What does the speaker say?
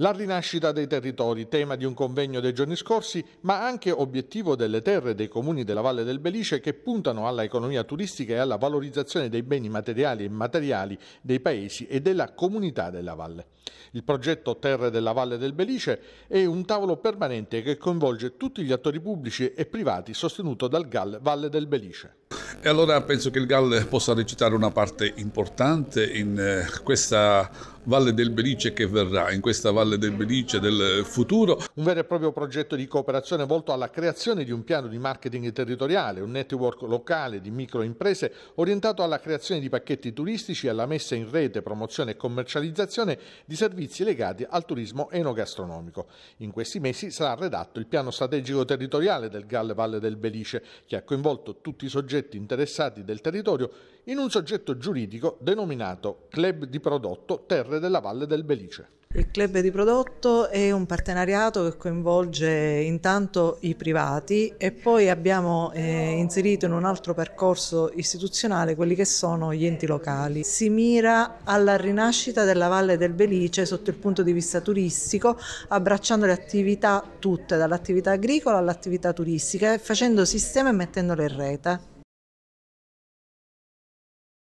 La rinascita dei territori, tema di un convegno dei giorni scorsi, ma anche obiettivo delle terre dei comuni della Valle del Belice che puntano alla economia turistica e alla valorizzazione dei beni materiali e immateriali dei paesi e della comunità della valle. Il progetto Terre della Valle del Belice è un tavolo permanente che coinvolge tutti gli attori pubblici e privati sostenuto dal GAL Valle del Belice. E allora penso che il GAL possa recitare una parte importante in eh, questa Valle del Belice che verrà, in questa Valle del Belice del futuro. Un vero e proprio progetto di cooperazione volto alla creazione di un piano di marketing territoriale, un network locale di microimprese orientato alla creazione di pacchetti turistici e alla messa in rete, promozione e commercializzazione di servizi legati al turismo enogastronomico. In questi mesi sarà redatto il piano strategico territoriale del GAL Valle del Belice che ha coinvolto tutti i soggetti interessati del territorio in un soggetto giuridico denominato Club di Prodotto Terre Torre della Valle del Belice. Il club di prodotto è un partenariato che coinvolge intanto i privati e poi abbiamo eh, inserito in un altro percorso istituzionale quelli che sono gli enti locali. Si mira alla rinascita della Valle del Belice sotto il punto di vista turistico, abbracciando le attività tutte, dall'attività agricola all'attività turistica, facendo sistema e mettendole in rete.